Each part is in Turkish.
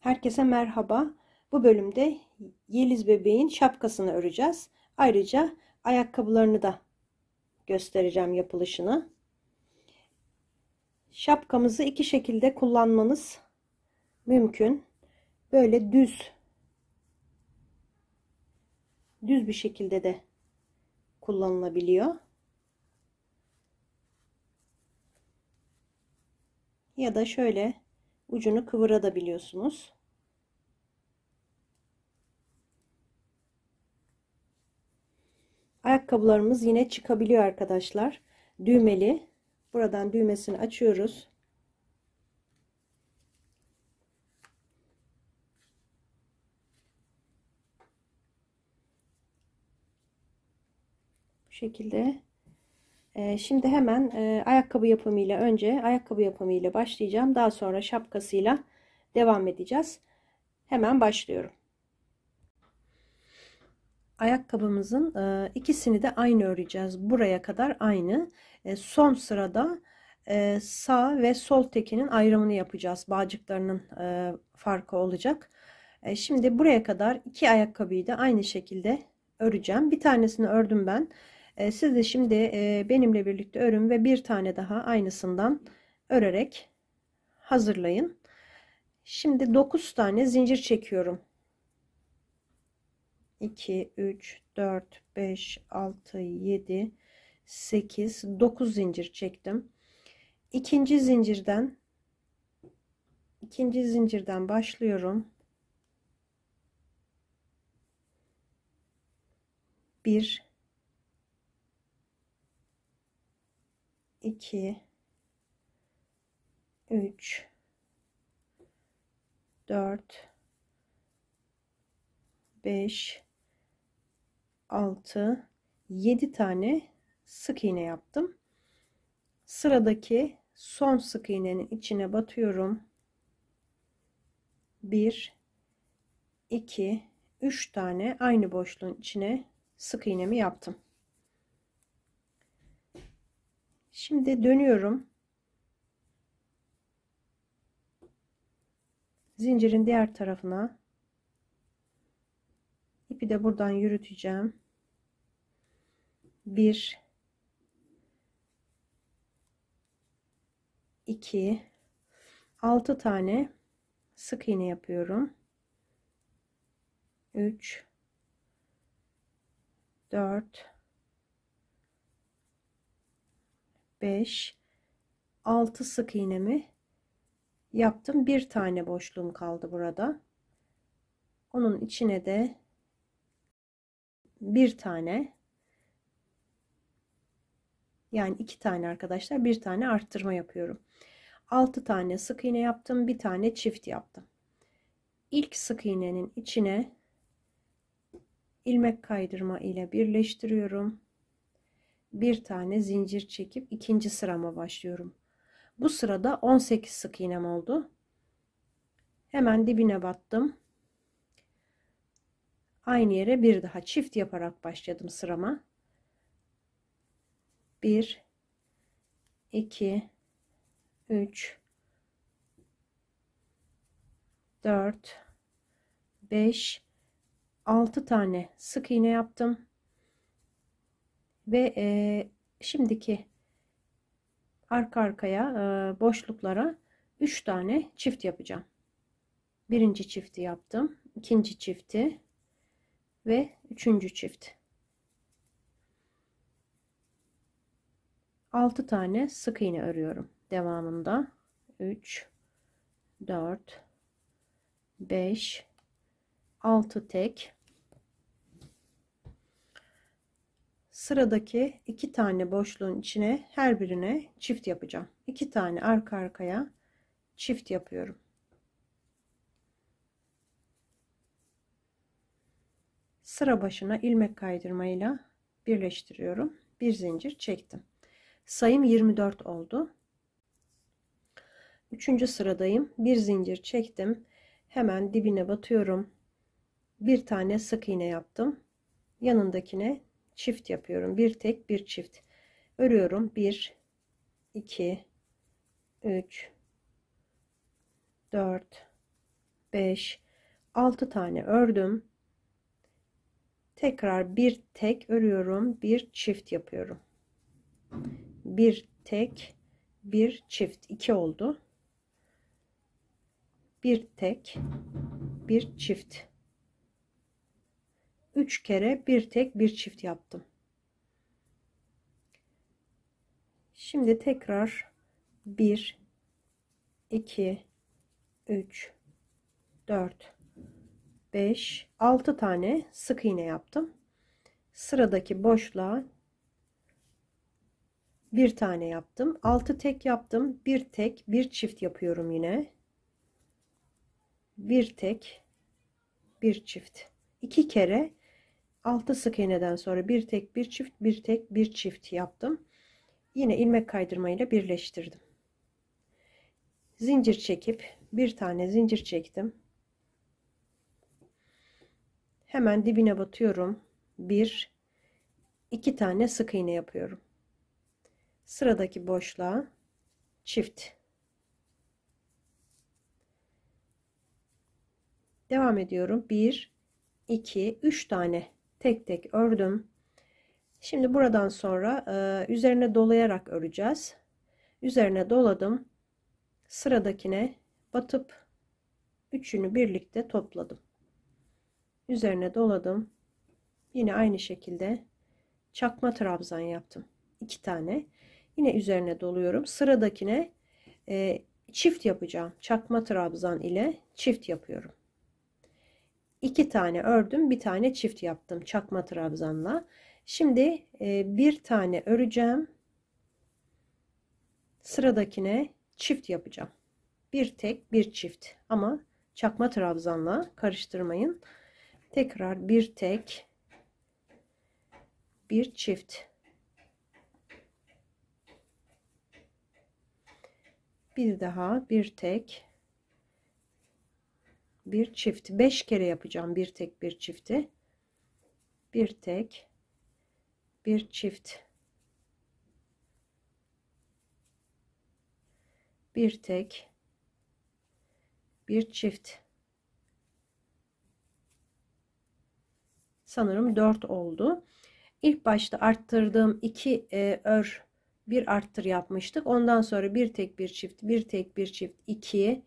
Herkese merhaba. Bu bölümde Yeliz bebeğin şapkasını öreceğiz. Ayrıca ayakkabılarını da göstereceğim yapılışını. Şapkamızı iki şekilde kullanmanız mümkün. Böyle düz düz bir şekilde de kullanılabiliyor. Ya da şöyle ucunu kıvırabiliyorsunuz. Ayakkabılarımız yine çıkabiliyor arkadaşlar. Düğmeli. Buradan düğmesini açıyoruz. Bu şekilde ee, şimdi hemen e, ayakkabı yapımıyla önce ayakkabı yapımıyla başlayacağım. Daha sonra şapkasıyla devam edeceğiz. Hemen başlıyorum. Ayakkabımızın e, ikisini de aynı öreceğiz. Buraya kadar aynı. E, son sırada sağ ve sol tekinin ayrımını yapacağız. Bağcıklarının farkı olacak. Şimdi buraya kadar iki ayakkabıyı da aynı şekilde öreceğim. Bir tanesini ördüm ben. Ee, siz de şimdi e, benimle birlikte örün ve bir tane daha aynısından örerek hazırlayın. Şimdi 9 tane zincir çekiyorum. 2, 3, 4, 5, 6, 7, 8, 9 zincir çektim. İkinci zincirden ikinci zincirden başlıyorum. 1 2 3 4 5 6 7 tane sık iğne yaptım. Sıradaki son sık iğnenin içine batıyorum. 1 2 3 tane aynı boşluğun içine sık iğnemi yaptım. Şimdi dönüyorum. Zincirin diğer tarafına. İpi de buradan yürüteceğim. Bir, iki, altı tane sık iğne yapıyorum. 3 dört. 5 6 sık iğnemi yaptım. Bir tane boşluğum kaldı burada. Onun içine de bir tane yani iki tane arkadaşlar bir tane arttırma yapıyorum. 6 tane sık iğne yaptım. Bir tane çift yaptım. İlk sık iğnenin içine ilmek kaydırma ile birleştiriyorum bir tane zincir çekip ikinci sırama başlıyorum. Bu sırada 18 sık iğnem oldu. Hemen dibine battım. Aynı yere bir daha çift yaparak başladım sırama. 1 2 3 4 5 6 tane sık iğne yaptım ve e, şimdiki arka arkaya e, boşluklara 3 tane çift yapacağım. Birinci çifti yaptım. ikinci çifti ve üçüncü çift. 6 tane sık iğne örüyorum. Devamında 3 4 5 6 tek sıradaki iki tane boşluğun içine her birine çift yapacağım. İki tane arka arkaya çift yapıyorum. Sıra başına ilmek kaydırmayla birleştiriyorum. Bir zincir çektim. Sayım 24 oldu. Üçüncü sıradayım. Bir zincir çektim. Hemen dibine batıyorum. Bir tane sık iğne yaptım. Yanındakine çift yapıyorum. Bir tek bir çift. Örüyorum. 1 2 3 4 5 6 tane ördüm. Tekrar bir tek örüyorum. Bir çift yapıyorum. Bir tek bir çift. 2 oldu. Bir tek bir çift 3 kere bir tek bir çift yaptım. Şimdi tekrar 1 2 3 4 5 6 tane sık iğne yaptım. Sıradaki boşluğa bir tane yaptım. 6 tek yaptım. Bir tek, bir çift yapıyorum yine. Bir tek, bir çift. 2 kere 6 sık iğneden sonra bir tek bir çift bir tek bir çift yaptım. Yine ilmek kaydırmayla birleştirdim. Zincir çekip bir tane zincir çektim. Hemen dibine batıyorum. Bir, iki tane sık iğne yapıyorum. Sıradaki boşluğa çift. Devam ediyorum. 1 2 3 tane tek tek ördüm. Şimdi buradan sonra e, üzerine dolayarak öreceğiz. Üzerine doladım. Sıradakine batıp üçünü birlikte topladım. Üzerine doladım. Yine aynı şekilde çakma trabzan yaptım. iki tane. Yine üzerine doluyorum. Sıradakine e, çift yapacağım. Çakma trabzan ile çift yapıyorum iki tane ördüm bir tane çift yaptım çakma trabzanla şimdi e, bir tane öreceğim sıradakine çift yapacağım bir tek bir çift ama çakma trabzanla karıştırmayın tekrar bir tek bir çift bir daha bir tek bir çift 5 kere yapacağım bir tek bir çifti bir tek bir çift bir tek bir çift sanırım 4 oldu ilk başta arttırdığım 2 e, ör bir arttır yapmıştık ondan sonra bir tek bir çift bir tek bir çift 2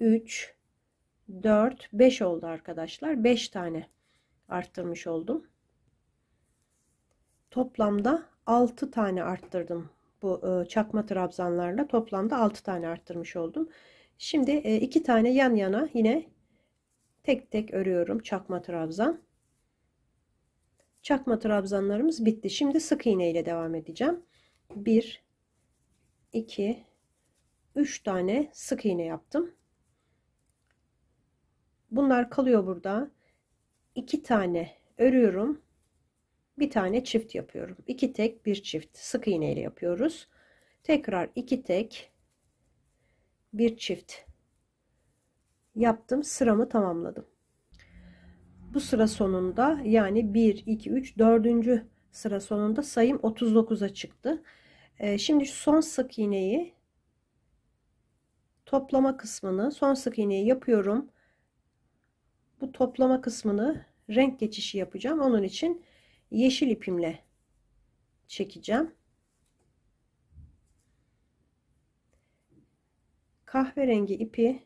3 4, 5 oldu arkadaşlar. 5 tane arttırmış oldum. Toplamda 6 tane arttırdım bu e, çakma trabzanlarla. Toplamda 6 tane arttırmış oldum. Şimdi 2 e, tane yan yana yine tek tek örüyorum çakma trabzan. Çakma trabzanlarımız bitti. Şimdi sık iğne ile devam edeceğim. 1 2 3 tane sık iğne yaptım. Bunlar kalıyor burada. 2 tane örüyorum. Bir tane çift yapıyorum. 2 tek, bir çift. Sık iğne ile yapıyoruz. Tekrar iki tek, bir çift yaptım. Sıramı tamamladım. Bu sıra sonunda yani 1 2 3 4. sıra sonunda sayım 39'a çıktı. Ee, şimdi son sık iğneyi toplama kısmını son sık iğneyi yapıyorum bu toplama kısmını renk geçişi yapacağım. Onun için yeşil ipimle çekeceğim. Kahverengi ipi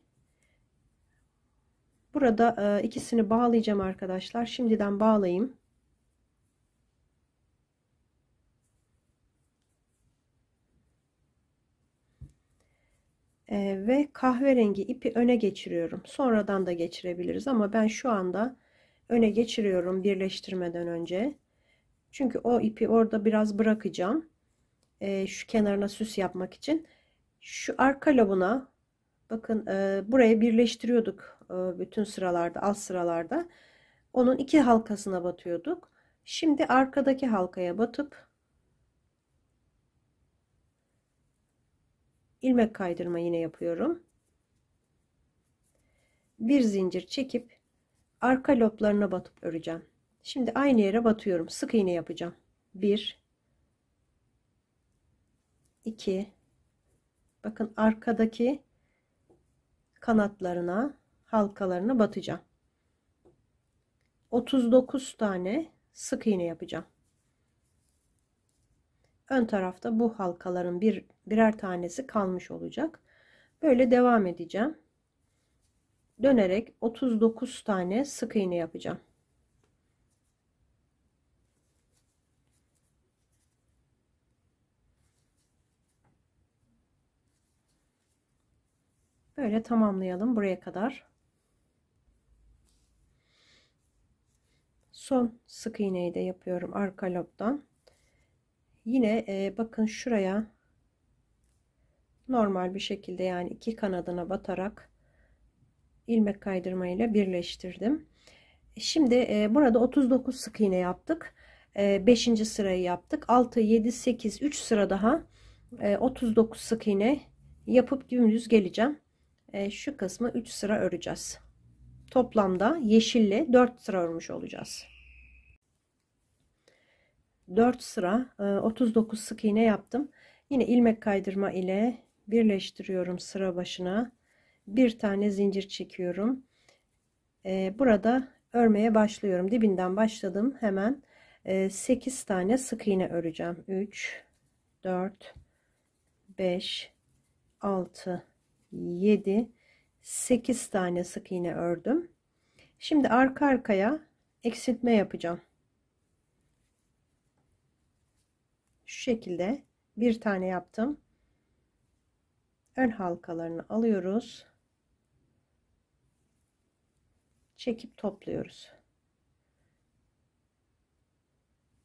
burada e, ikisini bağlayacağım arkadaşlar. Şimdiden bağlayayım. Ee, ve kahverengi ipi öne geçiriyorum. Sonradan da geçirebiliriz ama ben şu anda öne geçiriyorum birleştirmeden önce. Çünkü o ipi orada biraz bırakacağım. E, şu kenarına süs yapmak için. Şu arka labuna bakın e, buraya birleştiriyorduk e, bütün sıralarda alt sıralarda. Onun iki halkasına batıyorduk. Şimdi arkadaki halkaya batıp ilmek kaydırma yine yapıyorum. Bir zincir çekip arka loblarına batıp öreceğim. Şimdi aynı yere batıyorum. Sık iğne yapacağım. 1 2 Bakın arkadaki kanatlarına, halkalarına batacağım. 39 tane sık iğne yapacağım. Ön tarafta bu halkaların bir birer tanesi kalmış olacak. Böyle devam edeceğim. Dönerek 39 tane sık iğne yapacağım. Böyle tamamlayalım buraya kadar. Son sık iğneyi de yapıyorum arka lobdan yine e, bakın şuraya normal bir şekilde yani iki kanadına batarak ilmek kaydırmayla birleştirdim. Şimdi e, burada 39 sık iğne yaptık. 5. E, sırayı yaptık. 6, 7, 8, 3 sıra daha e, 39 sık iğne yapıp dümdüz geleceğim. E, şu kısmı 3 sıra öreceğiz. Toplamda yeşille 4 sıra örmüş olacağız. 4 sıra 39 e, sık iğne yaptım. Yine ilmek kaydırma ile birleştiriyorum sıra başına. Bir tane zincir çekiyorum. E, burada örmeye başlıyorum. Dibinden başladım. Hemen 8 e, tane sık iğne öreceğim. 3, 4, 5, 6, 7, 8 tane sık iğne ördüm. Şimdi arka arkaya eksiltme yapacağım. şu şekilde bir tane yaptım. Ön halkalarını alıyoruz. Çekip topluyoruz.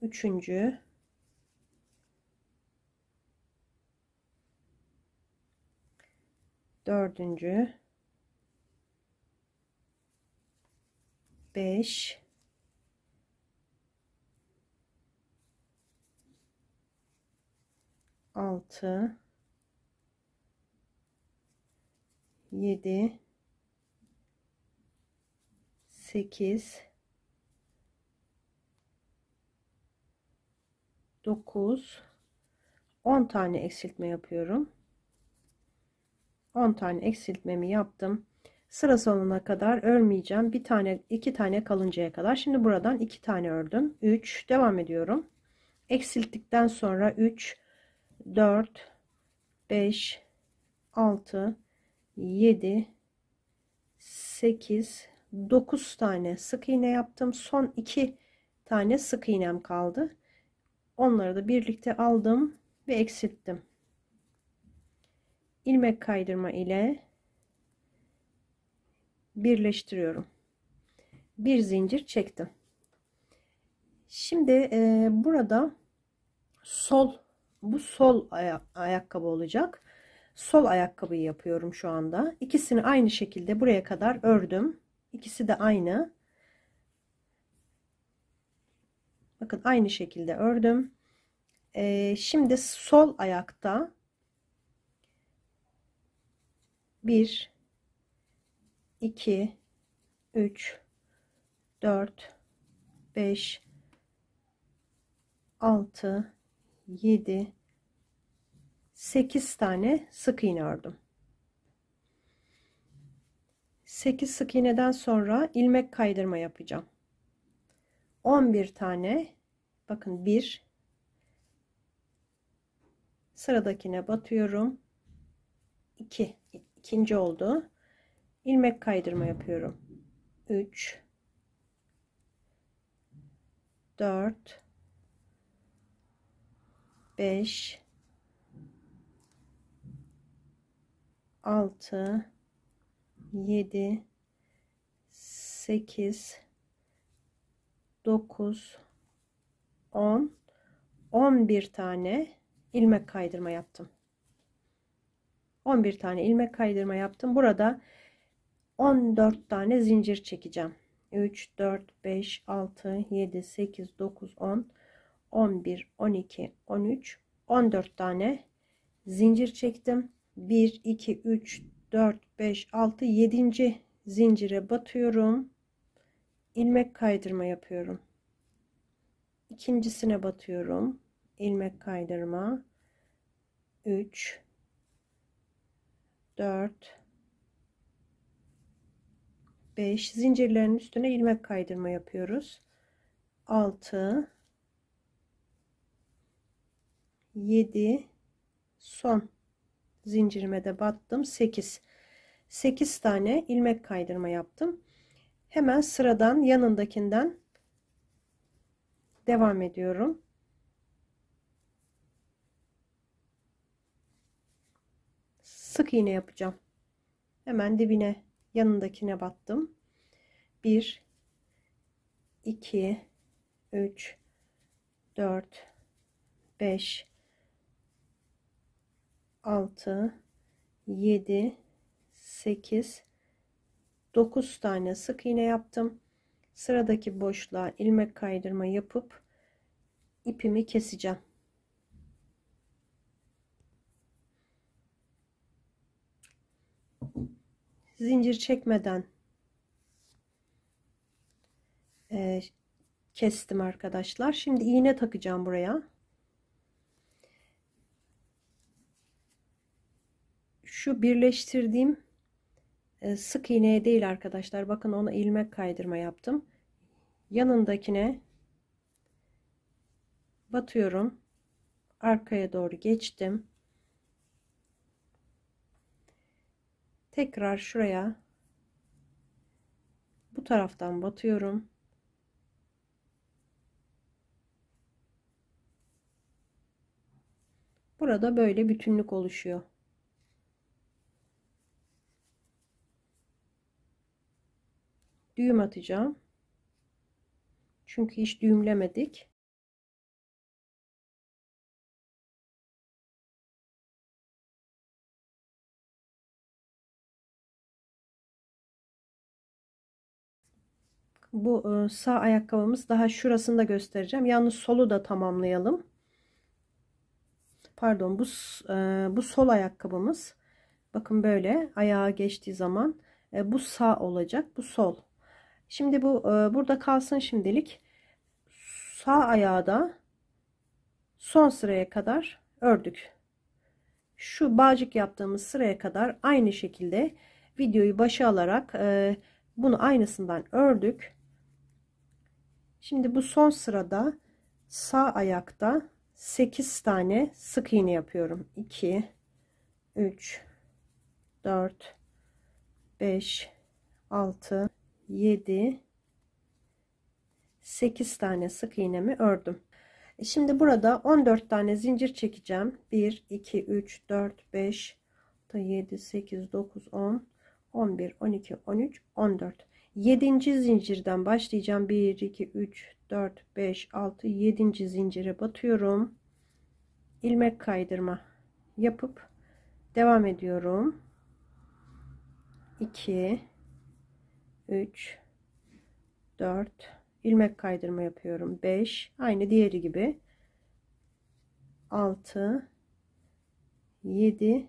Üçüncü. Dördüncü. Beş. 6 7 8 9 10 tane eksiltme yapıyorum. 10 tane eksiltmemi yaptım. Sıra sonuna kadar örmeyeceğim. Bir tane, iki tane kalıncaya kadar. Şimdi buradan iki tane ördüm. 3 devam ediyorum. Eksilttikten sonra 3 4 5 6 7 8 9 tane sık iğne yaptım. Son 2 tane sık iğnem kaldı. Onları da birlikte aldım ve eksilttim. Ilmek kaydırma ile birleştiriyorum. Bir zincir çektim. Şimdi e, burada sol bu sol aya ayakkabı olacak. Sol ayakkabıyı yapıyorum şu anda. İkisini aynı şekilde buraya kadar ördüm. İkisi de aynı. Bakın aynı şekilde ördüm. Ee, şimdi sol ayakta bir, iki, üç, dört, beş, altı. 7 8 tane sık iğne ördüm. 8 sık iğneden sonra ilmek kaydırma yapacağım. 11 tane bakın 1 sıradakine batıyorum. 2 ikinci oldu. ilmek kaydırma yapıyorum. 3 4 5 6 7 8 9 10 11 tane ilmek kaydırma yaptım. 11 tane ilmek kaydırma yaptım. Burada 14 tane zincir çekeceğim. 3 4 5 6 7 8 9 10 11, 12, 13, 14 tane zincir çektim. 1, 2, 3, 4, 5, 6, 7. zincire batıyorum. ilmek kaydırma yapıyorum. İkincisine batıyorum. ilmek kaydırma. 3, 4, 5 zincirlerin üstüne ilmek kaydırma yapıyoruz. 6 7 son zincirime de battım 8 8 tane ilmek kaydırma yaptım hemen sıradan yanındakinden devam ediyorum sık iğne yapacağım hemen dibine yanındakine battım 1 2 3 4 5 6 7 8 9 tane sık iğne yaptım. Sıradaki boşluğa ilmek kaydırma yapıp ipimi keseceğim. Zincir çekmeden e, kestim arkadaşlar. Şimdi iğne takacağım buraya. şu birleştirdiğim e, sık iğneye değil arkadaşlar. Bakın ona ilmek kaydırma yaptım. Yanındakine batıyorum. Arkaya doğru geçtim. Tekrar şuraya bu taraftan batıyorum. Burada böyle bütünlük oluşuyor. düğüm atacağım. Çünkü hiç düğümlemedik. Bu e, sağ ayakkabımız daha şurasını da göstereceğim. Yalnız solu da tamamlayalım. Pardon bu e, bu sol ayakkabımız. Bakın böyle ayağa geçtiği zaman e, bu sağ olacak. Bu sol. Şimdi bu e, burada kalsın şimdilik. Sağ ayağı da son sıraya kadar ördük. Şu bağcık yaptığımız sıraya kadar aynı şekilde videoyu başa alarak e, bunu aynısından ördük. Şimdi bu son sırada sağ ayakta 8 tane sık iğne yapıyorum. 2 3 4 5 6 7 8 tane sık iğnemi ördüm. E, şimdi burada 14 tane zincir çekeceğim. 1 2 3 4 5 7 8 9 10 11 12 13 14 7. zincirden başlayacağım. 1 2 3 4 5 6 7. zincire batıyorum. ilmek kaydırma yapıp devam ediyorum. 2 3 4 ilmek kaydırma yapıyorum 5 aynı diğeri gibi 6 7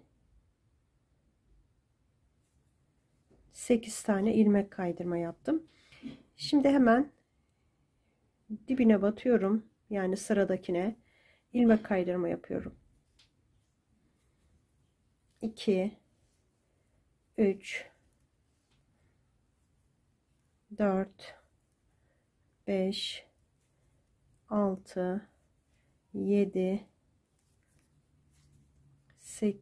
8 tane ilmek kaydırma yaptım şimdi hemen dibine batıyorum yani sıradakine ilmek kaydırma yapıyorum 2 3 4 5 6 7 8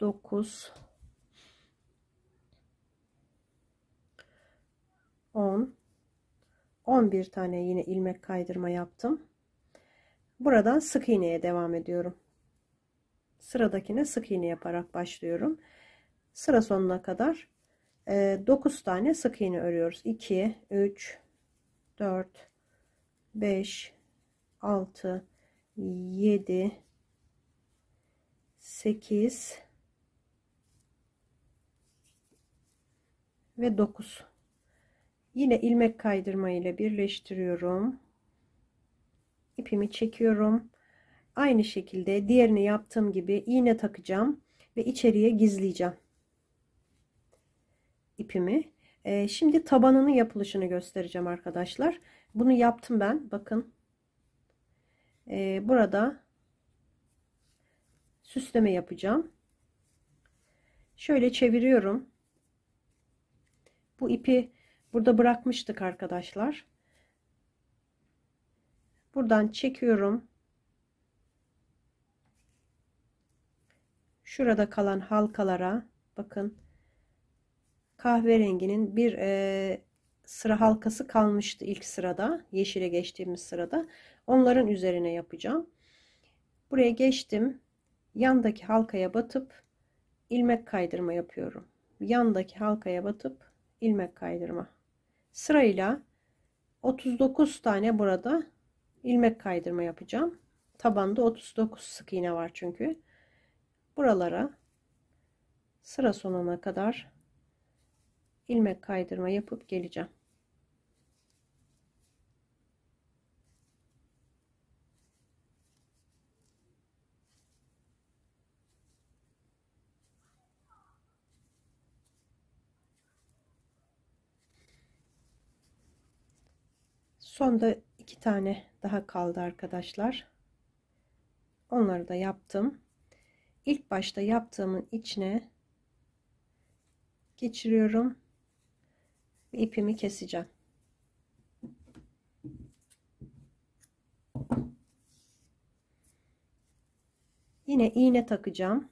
9 10 11 tane yine ilmek kaydırma yaptım. Buradan sık iğneye devam ediyorum. Sıradakine sık iğne yaparak başlıyorum. Sıra sonuna kadar 9 ee, tane sık iğne örüyoruz. 2, 3, 4, 5, 6, 7, 8 ve 9. Yine ilmek kaydırma ile birleştiriyorum. ipimi çekiyorum. Aynı şekilde diğerini yaptığım gibi iğne takacağım ve içeriye gizleyeceğim ipimi. E, şimdi tabanının yapılışını göstereceğim arkadaşlar. Bunu yaptım ben. Bakın. E, burada süsleme yapacağım. Şöyle çeviriyorum. Bu ipi burada bırakmıştık arkadaşlar. Buradan çekiyorum. Şurada kalan halkalara bakın kahverenginin bir e, sıra halkası kalmıştı ilk sırada. Yeşile geçtiğimiz sırada. Onların üzerine yapacağım. Buraya geçtim. Yandaki halkaya batıp ilmek kaydırma yapıyorum. Yandaki halkaya batıp ilmek kaydırma. Sırayla 39 tane burada ilmek kaydırma yapacağım. Tabanda 39 sık iğne var çünkü. Buralara sıra sonuna kadar ilmek kaydırma yapıp geleceğim. Sonda iki tane daha kaldı arkadaşlar. Onları da yaptım. İlk başta yaptığımın içine geçiriyorum ipimi keseceğim. Yine iğne takacağım.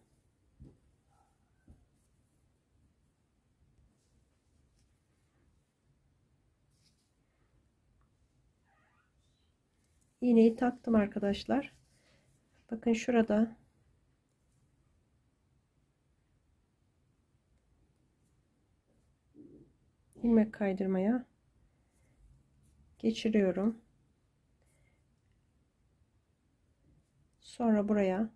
İğneyi taktım arkadaşlar. Bakın şurada ilmek kaydırmaya geçiriyorum. Sonra buraya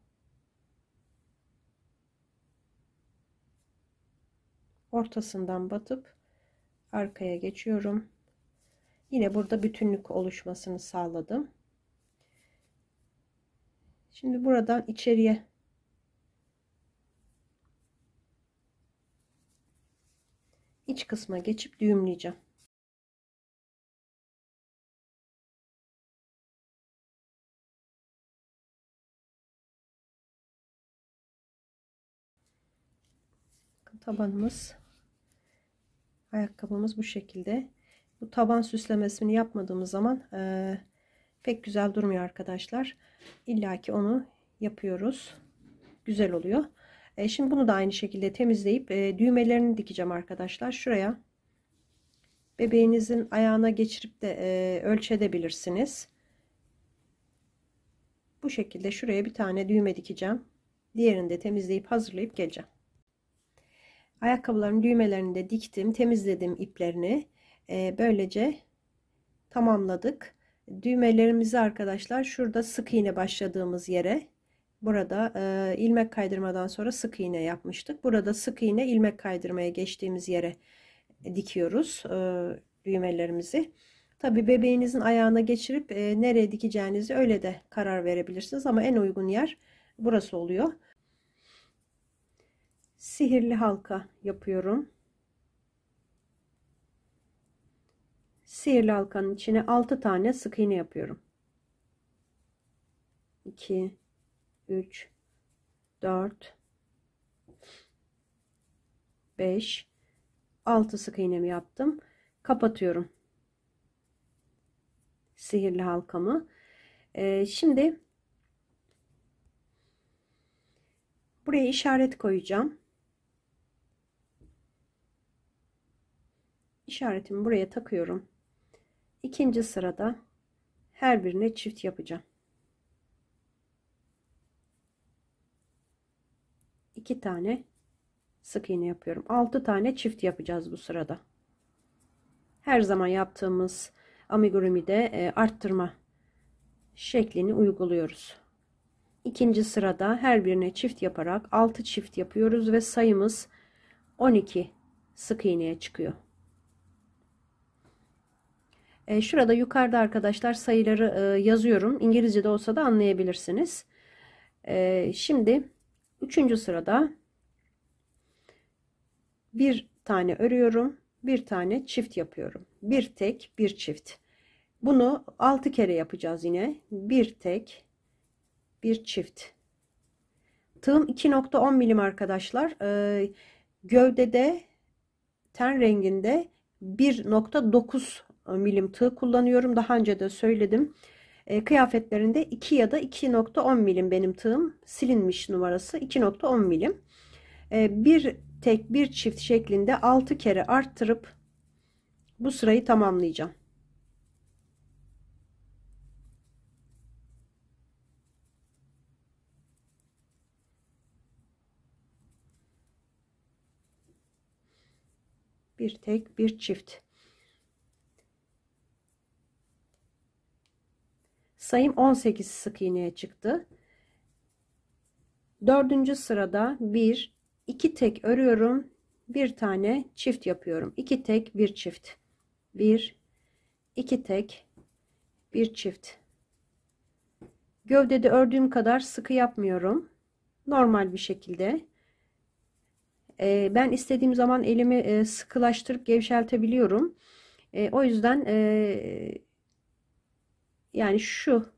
ortasından batıp arkaya geçiyorum. Yine burada bütünlük oluşmasını sağladım. Şimdi buradan içeriye iç kısma geçip düğümleyeceğim. Tabanımız ayakkabımız bu şekilde. Bu taban süslemesini yapmadığımız zaman e, pek güzel durmuyor arkadaşlar. İlla ki onu yapıyoruz. Güzel oluyor. E, şimdi bunu da aynı şekilde temizleyip e, düğmelerini dikeceğim arkadaşlar. Şuraya bebeğinizin ayağına geçirip de e, ölçebilirsiniz. Bu şekilde şuraya bir tane düğme dikeceğim. Diğerini de temizleyip hazırlayıp geleceğim. Ayakkabıların düğmelerini de diktim. Temizledim iplerini. E, böylece tamamladık. Düğmelerimizi arkadaşlar şurada sık iğne başladığımız yere Burada e, ilmek kaydırmadan sonra sık iğne yapmıştık. Burada sık iğne ilmek kaydırmaya geçtiğimiz yere dikiyoruz e, düğmelerimizi. Tabi bebeğinizin ayağına geçirip e, nereye dikeceğinizi öyle de karar verebilirsiniz ama en uygun yer burası oluyor. Sihirli halka yapıyorum. Sihirli halkanın içine 6 tane sık iğne yapıyorum. 2 3 4 5 6 sık iğnemi yaptım. Kapatıyorum. Sihirli halkamı. Ee, şimdi buraya işaret koyacağım. işaretimi buraya takıyorum. İkinci sırada her birine çift yapacağım. iki tane sık iğne yapıyorum. 6 tane çift yapacağız bu sırada. Her zaman yaptığımız amigurumi'de e, arttırma şeklini uyguluyoruz. İkinci sırada her birine çift yaparak 6 çift yapıyoruz ve sayımız 12 sık iğneye çıkıyor. E, şurada yukarıda arkadaşlar sayıları e, yazıyorum. İngilizce de olsa da anlayabilirsiniz. Şimdi Üçüncü sırada bir tane örüyorum. Bir tane çift yapıyorum. Bir tek bir çift. Bunu altı kere yapacağız yine. Bir tek bir çift. Tığım 2.10 milim arkadaşlar. Ee, gövdede ten renginde 1.9 milim tığ kullanıyorum. Daha önce de söyledim. Ee, kıyafetlerinde 2 ya da 2.10 milim benim tığım silinmiş numarası 2.10 milim. Ee, bir tek bir çift şeklinde 6 kere arttırıp bu sırayı tamamlayacağım. bir tek bir çift sayım 18 sık iğneye çıktı. Dördüncü sırada bir iki tek örüyorum. Bir tane çift yapıyorum. İki tek bir çift. Bir iki tek bir çift. Gövdede ördüğüm kadar sıkı yapmıyorum. Normal bir şekilde. Ee, ben istediğim zaman elimi e, sıkılaştırıp gevşeltebiliyorum. Ee, o yüzden e, yani şu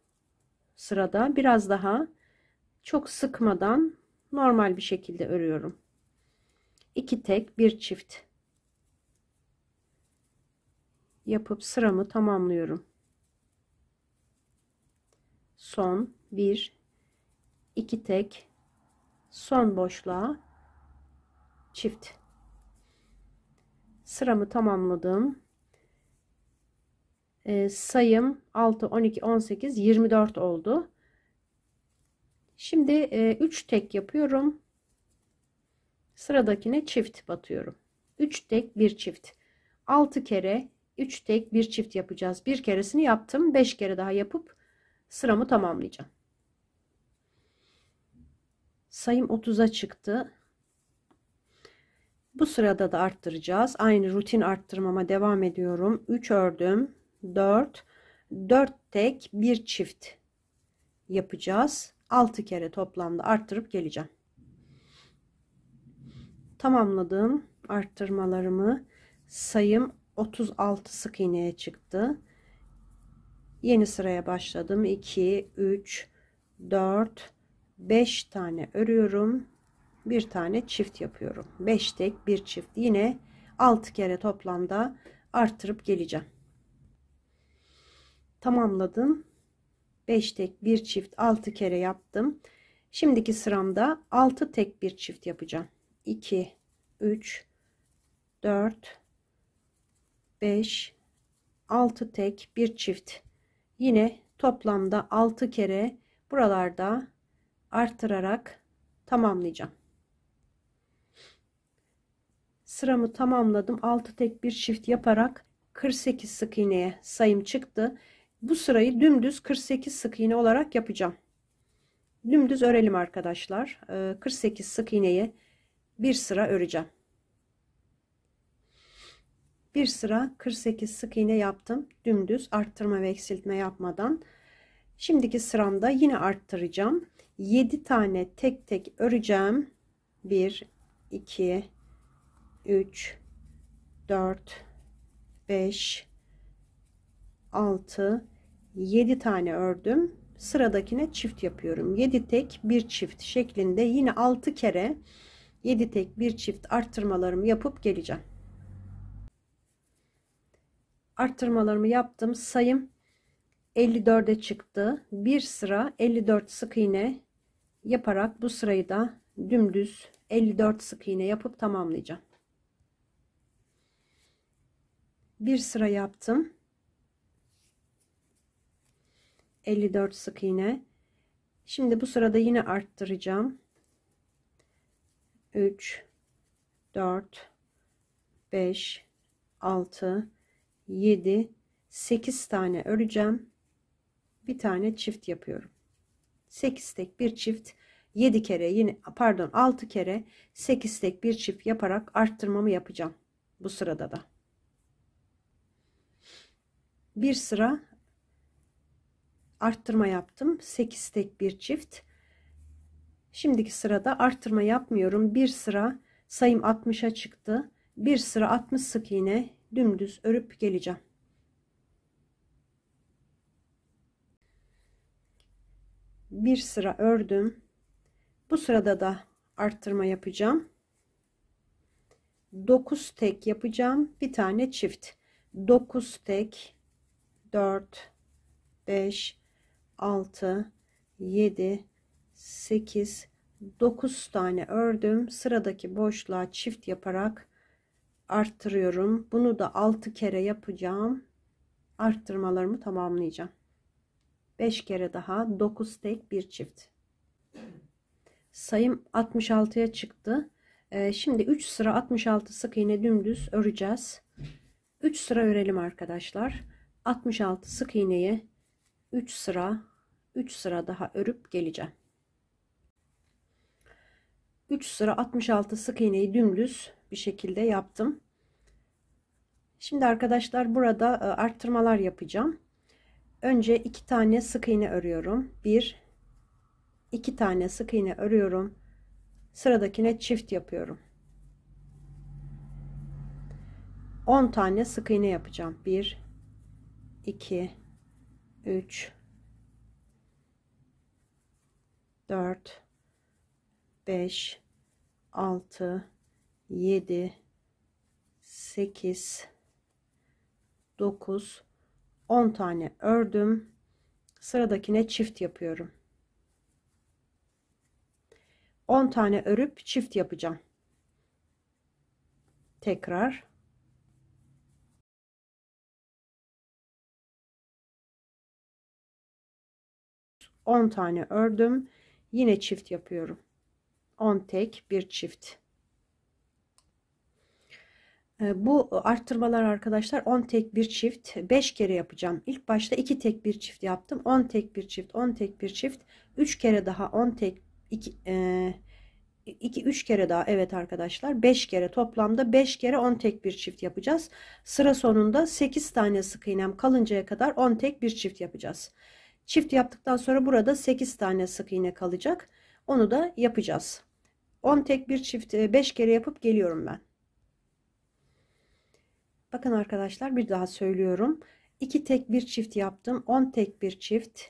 sırada biraz daha çok sıkmadan normal bir şekilde örüyorum. 2 tek bir çift yapıp sıramı tamamlıyorum. Son 1 2 tek son boşluğa çift sıramı tamamladım e, sayım 6, 12, 18, 24 oldu. Şimdi e, 3 tek yapıyorum. Sıradakine çift batıyorum. 3 tek bir çift. 6 kere 3 tek bir çift yapacağız. Bir keresini yaptım. 5 kere daha yapıp sıramı tamamlayacağım. Sayım 30'a çıktı. Bu sırada da arttıracağız. Aynı rutin arttırmama devam ediyorum. 3 ördüm. 4 4 tek bir çift yapacağız 6 kere toplamda arttırıp geleceğim tamamladım arttırmalarımı sayım 36 sık iğneye çıktı yeni sıraya başladım 2 3 4 5 tane örüyorum bir tane çift yapıyorum 5 tek bir çift yine 6 kere toplamda arttırıp geleceğim tamamladım. 5 tek bir çift 6 kere yaptım. Şimdiki sıramda 6 tek bir çift yapacağım. 2 3 4 5 6 tek bir çift. Yine toplamda 6 kere buralarda arttırarak tamamlayacağım. Sıramı tamamladım. 6 tek bir çift yaparak 48 sık iğneye sayım çıktı bu sırayı dümdüz 48 sık iğne olarak yapacağım dümdüz örelim arkadaşlar 48 ee, sık iğneye bir sıra öreceğim bir sıra 48 sık iğne yaptım dümdüz arttırma ve eksiltme yapmadan şimdiki sıramda yine arttıracağım 7 tane tek tek öreceğim 1 2 3 4 5 6 7 tane ördüm sıradakine çift yapıyorum 7 tek bir çift şeklinde yine 6 kere 7 tek bir çift arttırmalarımı yapıp geleceğim arttırmalarımı yaptım sayım 54'e çıktı bir sıra 54 sık iğne yaparak bu sırayı da dümdüz 54 sık iğne yapıp tamamlayacağım bir sıra yaptım 54 sık iğne şimdi bu sırada yine arttıracağım 3 4 5 6 7 8 tane öreceğim bir tane çift yapıyorum 8 tek bir çift 7 kere yine pardon 6 kere 8 tek bir çift yaparak arttırmamı yapacağım bu sırada da bir sıra arttırma yaptım 8 tek bir çift şimdiki sırada arttırma yapmıyorum bir sıra sayım 60'a çıktı bir sıra 60 sık iğne dümdüz örüp geleceğim bir sıra ördüm bu sırada da arttırma yapacağım 9 tek yapacağım bir tane çift 9 tek 4 5 6 7 8 9 tane ördüm sıradaki boşluğa çift yaparak arttırıyorum bunu da 6 kere yapacağım arttırmalarımı tamamlayacağım 5 kere daha 9 tek bir çift sayım 66'ya çıktı ee, şimdi 3 sıra 66 sık iğne dümdüz öreceğiz 3 sıra örelim arkadaşlar 66 sık iğneye 3 sıra 3 sıra daha örüp geleceğim. 3 sıra 66 sık iğneyi dümdüz bir şekilde yaptım. Şimdi arkadaşlar burada e, arttırmalar yapacağım. Önce 2 tane sık iğne örüyorum. 1 2 tane sık iğne örüyorum. Sıradakine çift yapıyorum. 10 tane sık iğne yapacağım. 1 2 3 4 5 6 7 8 9 10 tane ördüm. Sıradakine çift yapıyorum. 10 tane örüp çift yapacağım. Tekrar on tane ördüm yine çift yapıyorum 10 tek bir çift ee, bu arttırmalar arkadaşlar 10 tek bir çift 5 kere yapacağım ilk başta 2 tek bir çift yaptım 10 tek bir çift 10 tek bir çift 3 kere daha 10 tek 2 2 3 kere daha evet arkadaşlar 5 kere toplamda 5 kere 10 tek bir çift yapacağız sıra sonunda 8 tane sık iğnem kalıncaya kadar 10 tek bir çift yapacağız Çift yaptıktan sonra burada 8 tane sık iğne kalacak. Onu da yapacağız. 10 tek bir çift 5 e, kere yapıp geliyorum ben. Bakın arkadaşlar bir daha söylüyorum. 2 tek bir çift yaptım. 10 tek bir çift.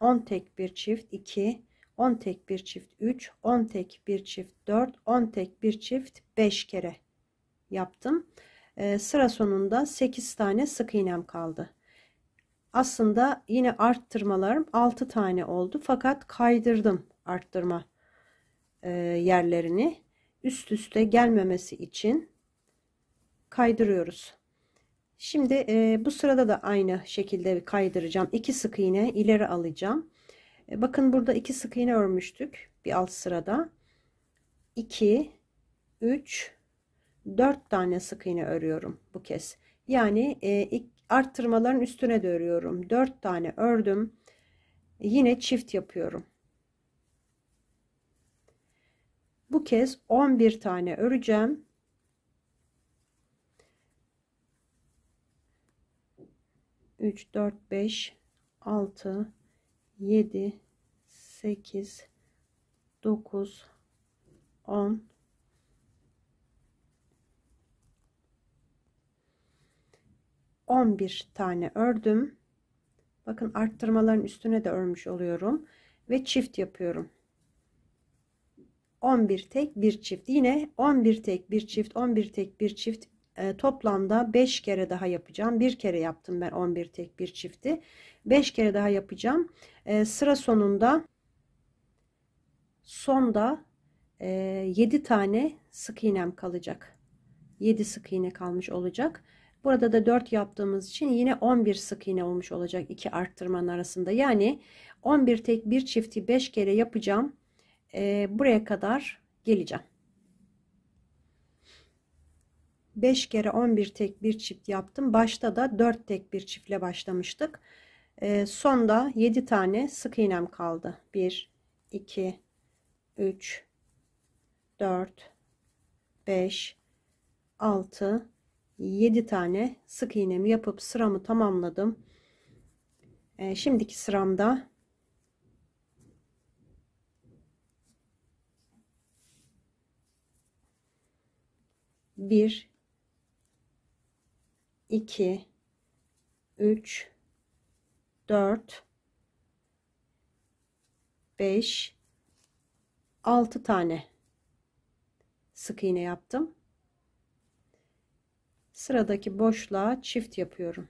10 tek bir çift 2. 10 tek bir çift 3. 10 tek bir çift 4. 10 tek bir çift 5 kere yaptım. Ee, sıra sonunda 8 tane sık iğnem kaldı aslında yine arttırmalarım 6 tane oldu. Fakat kaydırdım arttırma e, yerlerini. Üst üste gelmemesi için kaydırıyoruz. Şimdi e, bu sırada da aynı şekilde kaydıracağım. iki sık iğne ileri alacağım. E, bakın burada iki sık iğne örmüştük bir alt sırada. 2 3 4 tane sık iğne örüyorum bu kez. Yani e, ilk arttırmaların üstüne de örüyorum. 4 tane ördüm. Yine çift yapıyorum. Bu kez 11 tane öreceğim. Üç, dört, beş, altı, yedi, sekiz, dokuz, on, 11 tane ördüm. Bakın arttırmaların üstüne de örmüş oluyorum ve çift yapıyorum. 11 tek bir çift yine 11 tek bir çift 11 tek bir çift e, toplamda 5 kere daha yapacağım bir kere yaptım ben 11 tek bir çifti 5 kere daha yapacağım e, sıra sonunda sonda e, 7 tane sık iğnem kalacak 7 sık iğne kalmış olacak Burada da 4 yaptığımız için yine 11 sık iğne olmuş olacak iki arttırmanın arasında. Yani 11 tek bir çifti 5 kere yapacağım. E, buraya kadar geleceğim. 5 kere 11 tek bir çift yaptım. Başta da 4 tek bir çiftle başlamıştık. E, ee, sonda 7 tane sık iğnem kaldı. 1 2 3 4 5 6 7 tane sık iğnemi yapıp sıramı tamamladım. E, şimdiki sıramda bir, iki, üç, dört, beş, altı tane sık iğne yaptım sıradaki boşluğa çift yapıyorum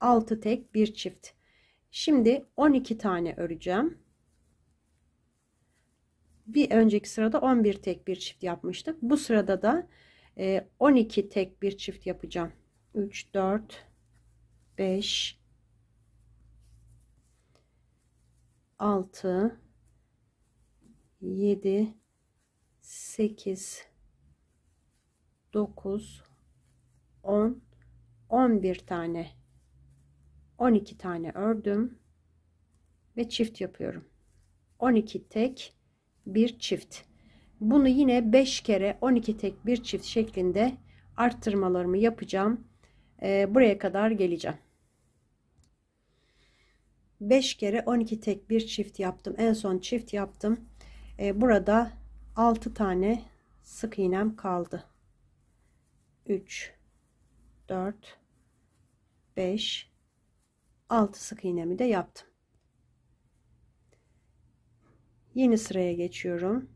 6 tek bir çift şimdi 12 tane öreceğim bir önceki sırada 11 tek bir çift yapmıştık bu sırada da 12 e, tek bir çift yapacağım 3 4 5 6 7 8 9 10 11 tane 12 tane ördüm ve çift yapıyorum 12 tek bir çift bunu yine 5 kere 12 tek bir çift şeklinde arttırmalarımı yapacağım ee, buraya kadar geleceğim 5 kere 12 tek bir çift yaptım en son çift yaptım ee, burada 6 tane sık iğnem kaldı 3 4 5 6 sık iğnemi de yaptım. Yeni sıraya geçiyorum.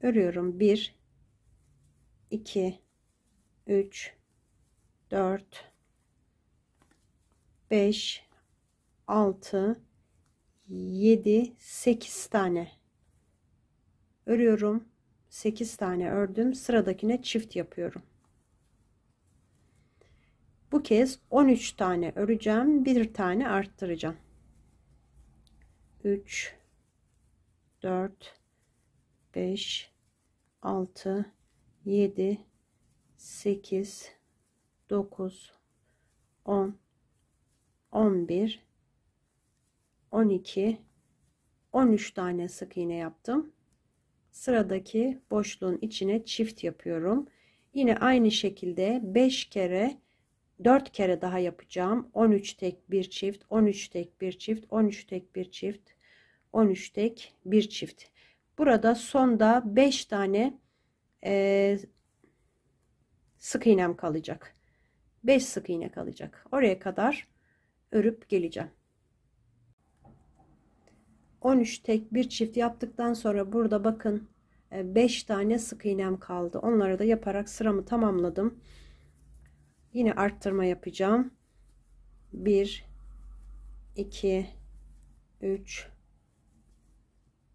Örüyorum 1 2 3 4 5 6 7 8 tane örüyorum 8 tane ördüm sıradakine çift yapıyorum bu kez 13 tane öreceğim bir tane arttıracağım 3 4 5 6 7 8 9 10 11 12 13 tane sık iğne yaptım sıradaki boşluğun içine çift yapıyorum. Yine aynı şekilde 5 kere 4 kere daha yapacağım. 13 tek bir çift, 13 tek bir çift, 13 tek bir çift, 13 tek bir çift. Burada sonda 5 tane e, sık iğnem kalacak. 5 sık iğne kalacak. Oraya kadar örüp geleceğim. 13 tek bir çift yaptıktan sonra burada bakın 5 e, tane sık iğnem kaldı. Onları da yaparak sıramı tamamladım. Yine arttırma yapacağım. 1 2 3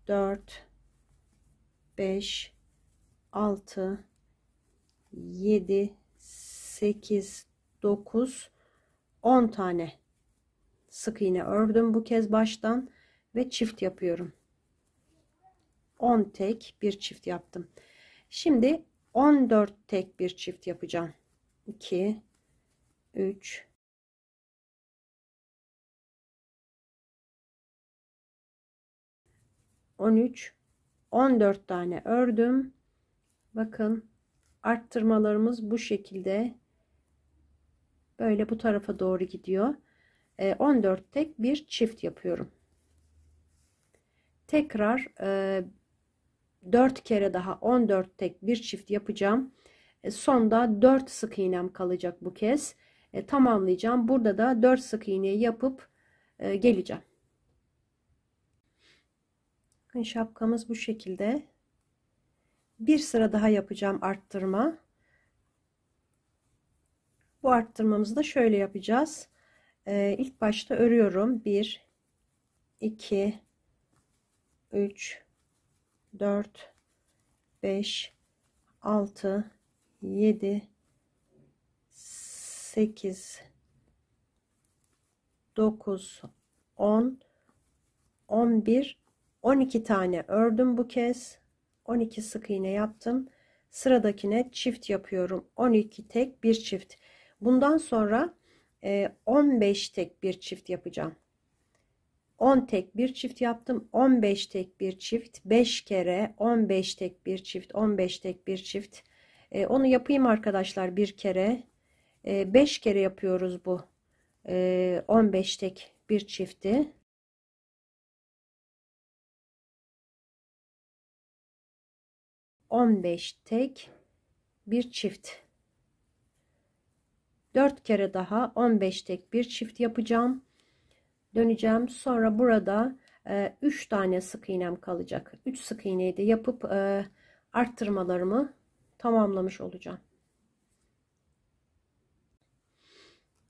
4 5 6 7 8 9 10 tane sık iğne ördüm bu kez baştan ve çift yapıyorum. 10 tek bir çift yaptım. Şimdi 14 tek bir çift yapacağım. 2 3 13 14 tane ördüm. Bakın arttırmalarımız bu şekilde böyle bu tarafa doğru gidiyor. 14 ee, tek bir çift yapıyorum tekrar e, 4 kere daha 14 tek bir çift yapacağım. E, sonda 4 sık iğnem kalacak bu kez. E, tamamlayacağım. Burada da 4 sık iğne yapıp e, geleceğim. Bakın şapkamız bu şekilde. Bir sıra daha yapacağım arttırma. Bu arttırmamızı da şöyle yapacağız. Ee, ilk başta örüyorum. 1 2 3 4 5 6 7 8 9 10 11 12 tane ördüm bu kez 12 sık iğne yaptım sıradakine çift yapıyorum 12 tek bir çift bundan sonra 15 e, tek bir çift yapacağım 10 tek bir çift yaptım. 15 tek bir çift 5 kere 15 tek bir çift 15 tek bir çift. E, onu yapayım arkadaşlar bir kere. 5 e, kere yapıyoruz bu e, 15 tek bir çifti. On beş tek bir çift. 4 kere daha 15 tek bir çift yapacağım döneceğim. Sonra burada 3 e, tane sık iğnem kalacak. 3 sık iğneyi de yapıp e, arttırmalarımı tamamlamış olacağım.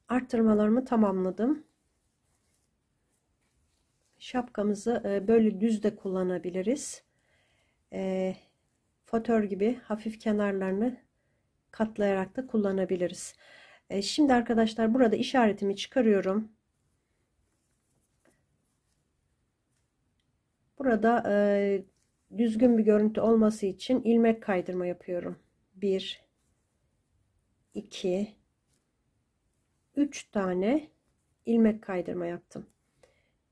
Arttırmalarımı tamamladım. Şapkamızı e, böyle düz de kullanabiliriz. Fatör gibi hafif kenarlarını katlayarak da kullanabiliriz. Şimdi arkadaşlar burada işaretimi çıkarıyorum. Burada e, düzgün bir görüntü olması için ilmek kaydırma yapıyorum. 1 2 3 tane ilmek kaydırma yaptım.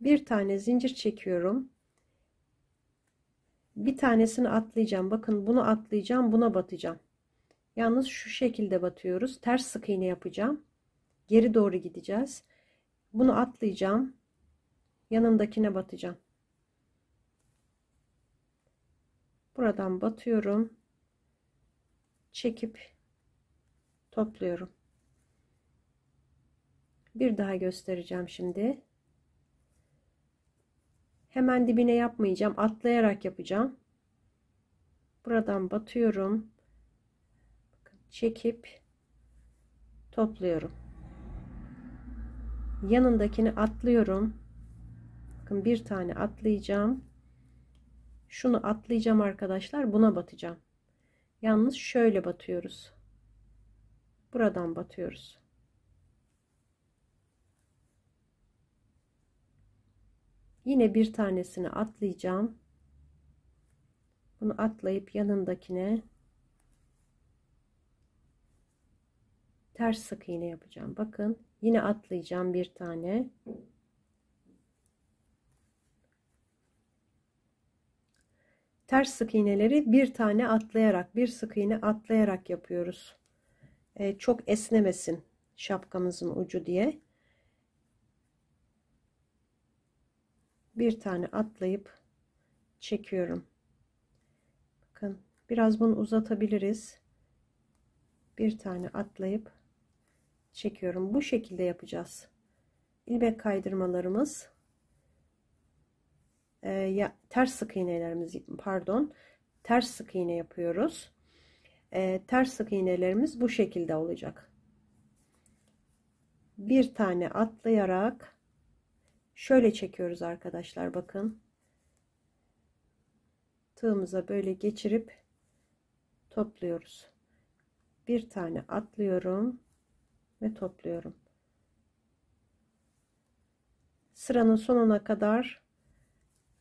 Bir tane zincir çekiyorum. Bir tanesini atlayacağım. Bakın bunu atlayacağım, buna batacağım. Yalnız şu şekilde batıyoruz. Ters sık iğne yapacağım. Geri doğru gideceğiz. Bunu atlayacağım. Yanındakine batacağım. buradan batıyorum çekip topluyorum bir daha göstereceğim şimdi hemen dibine yapmayacağım atlayarak yapacağım buradan batıyorum çekip topluyorum yanındakini atlıyorum bakın bir tane atlayacağım şunu atlayacağım arkadaşlar. Buna batacağım. Yalnız şöyle batıyoruz. Buradan batıyoruz. Yine bir tanesini atlayacağım. Bunu atlayıp yanındakine ters sık iğne yapacağım. Bakın yine atlayacağım bir tane. ters sık iğneleri bir tane atlayarak bir sık iğne atlayarak yapıyoruz ee, çok esnemesin şapkamızın ucu diye bir tane atlayıp çekiyorum bakın biraz bunu uzatabiliriz bir tane atlayıp çekiyorum bu şekilde yapacağız ilmek kaydırmalarımız e, ya, ters sık iğnelerimiz pardon ters sık iğne yapıyoruz. E, ters sık iğnelerimiz bu şekilde olacak. Bir tane atlayarak şöyle çekiyoruz arkadaşlar bakın. Tığımıza böyle geçirip topluyoruz. Bir tane atlıyorum ve topluyorum. Sıranın sonuna kadar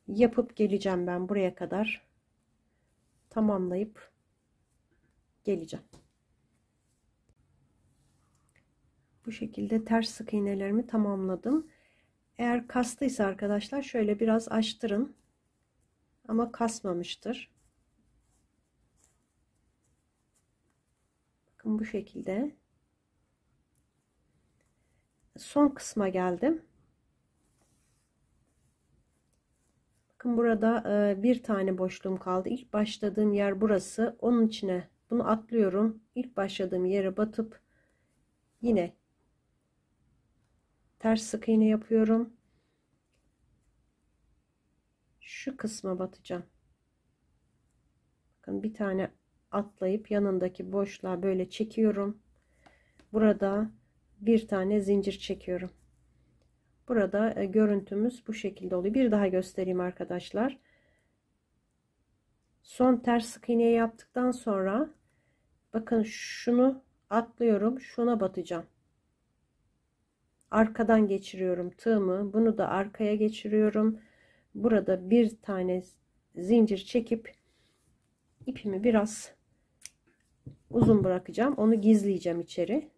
yapıp geleceğim ben buraya kadar tamamlayıp geleceğim. Bu şekilde ters sık iğnelerimi tamamladım. Eğer kastıysa arkadaşlar şöyle biraz açtırın. Ama kasmamıştır. Bakın bu şekilde. Son kısma geldim. Bakın burada e, bir tane boşluğum kaldı. İlk başladığım yer burası. Onun içine bunu atlıyorum. İlk başladığım yere batıp yine ters sık iğne yapıyorum. Şu kısma batacağım. Bakın bir tane atlayıp yanındaki boşluğa böyle çekiyorum. Burada bir tane zincir çekiyorum. Burada e, görüntümüz bu şekilde oluyor. Bir daha göstereyim arkadaşlar. Son ters sık iğne yaptıktan sonra bakın şunu atlıyorum. Şuna batacağım. Arkadan geçiriyorum tığımı. Bunu da arkaya geçiriyorum. Burada bir tane zincir çekip ipimi biraz uzun bırakacağım. Onu gizleyeceğim içeri.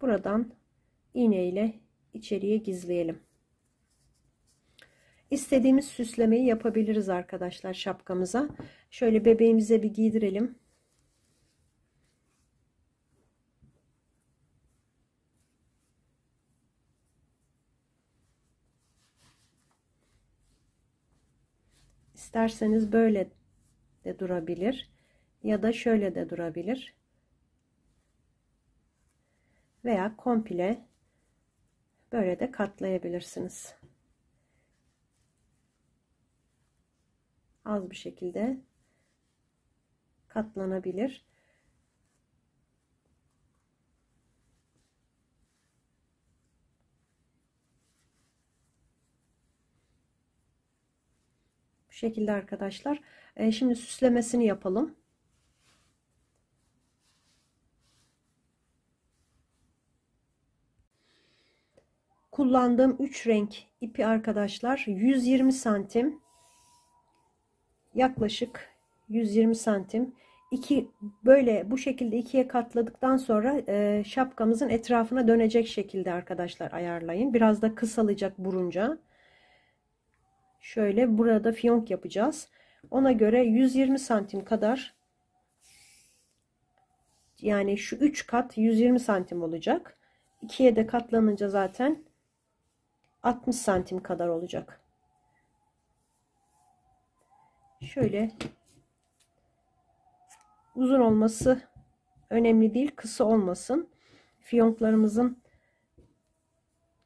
Buradan iğne ile içeriye gizleyelim. İstediğimiz süslemeyi yapabiliriz arkadaşlar şapkamıza. Şöyle bebeğimize bir giydirelim. İsterseniz böyle de durabilir ya da şöyle de durabilir veya komple Böyle de katlayabilirsiniz. Az bir şekilde katlanabilir. Bu şekilde arkadaşlar. E, şimdi süslemesini yapalım. kullandığım 3 renk ipi arkadaşlar 120 santim yaklaşık 120 santim iki böyle bu şekilde ikiye katladıktan sonra e, şapkamızın etrafına dönecek şekilde arkadaşlar ayarlayın biraz da kısalacak burunca şöyle burada fiyonk yapacağız ona göre 120 santim kadar yani şu 3 kat 120 santim olacak ikiye de katlanınca zaten 60 santim kadar olacak. Şöyle uzun olması önemli değil. Kısa olmasın. Fiyonklarımızın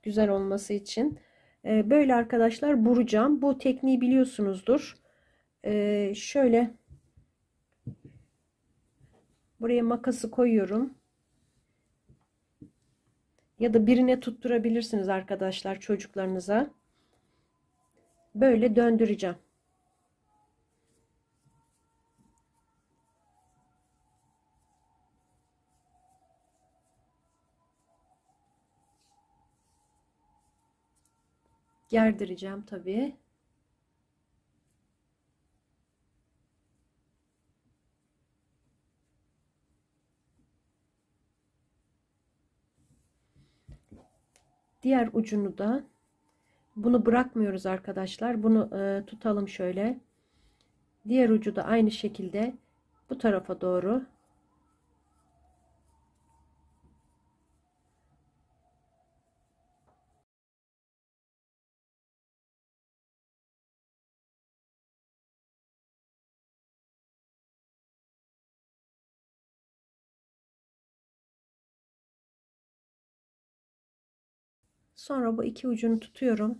güzel olması için. Ee, böyle arkadaşlar buracağım. Bu tekniği biliyorsunuzdur. Ee, şöyle buraya makası koyuyorum ya da birine tutturabilirsiniz arkadaşlar çocuklarınıza. Böyle döndüreceğim. Gerdireceğim tabii. diğer ucunu da bunu bırakmıyoruz arkadaşlar. Bunu e, tutalım şöyle. Diğer ucu da aynı şekilde bu tarafa doğru Sonra bu iki ucunu tutuyorum.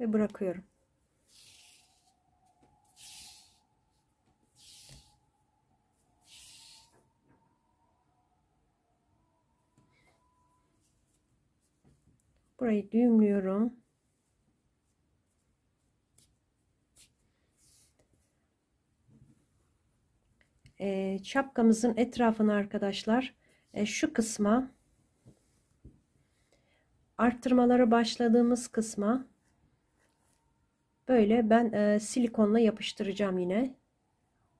Ve bırakıyorum. Burayı düğümlüyorum. e, şapkamızın etrafını arkadaşlar e, şu kısma arttırmalara başladığımız kısma böyle ben e, silikonla yapıştıracağım yine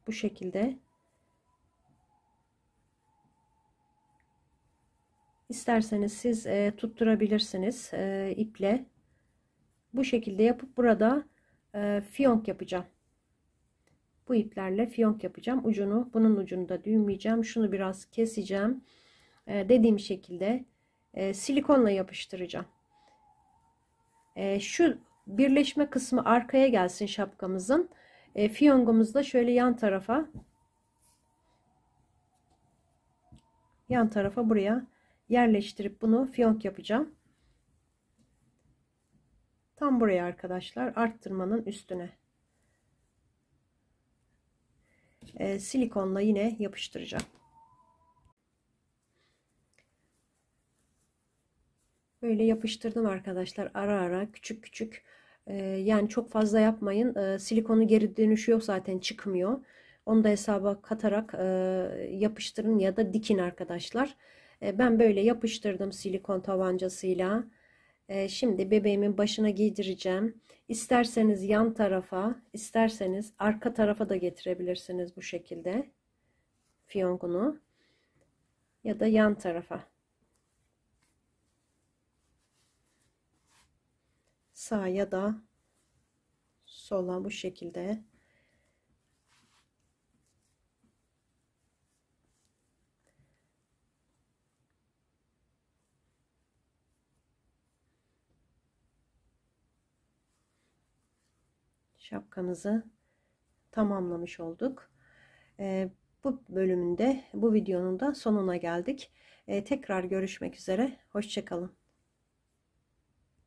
bu şekilde isterseniz siz e, tutturabilirsiniz e, iple bu şekilde yapıp burada e, fiyonk yapacağım bu iplerle fiyonk yapacağım. Ucunu bunun ucunu da düğümleyeceğim. Şunu biraz keseceğim. E, dediğim şekilde e, silikonla yapıştıracağım. E, şu birleşme kısmı arkaya gelsin şapkamızın. E, ee, fiyongumuzu da şöyle yan tarafa yan tarafa buraya yerleştirip bunu fiyonk yapacağım. Tam buraya arkadaşlar arttırmanın üstüne. e, silikonla yine yapıştıracağım. Böyle yapıştırdım arkadaşlar ara ara küçük küçük e, yani çok fazla yapmayın e, silikonu geri dönüşü yok zaten çıkmıyor. Onu da hesaba katarak e, yapıştırın ya da dikin arkadaşlar. E, ben böyle yapıştırdım silikon tabancasıyla. E, şimdi bebeğimin başına giydireceğim. İsterseniz yan tarafa, isterseniz arka tarafa da getirebilirsiniz bu şekilde fiyonkunu ya da yan tarafa. sağ ya da sola bu şekilde şapkamızı tamamlamış olduk. E, bu bölümünde bu videonun da sonuna geldik. E, tekrar görüşmek üzere. Hoşçakalın.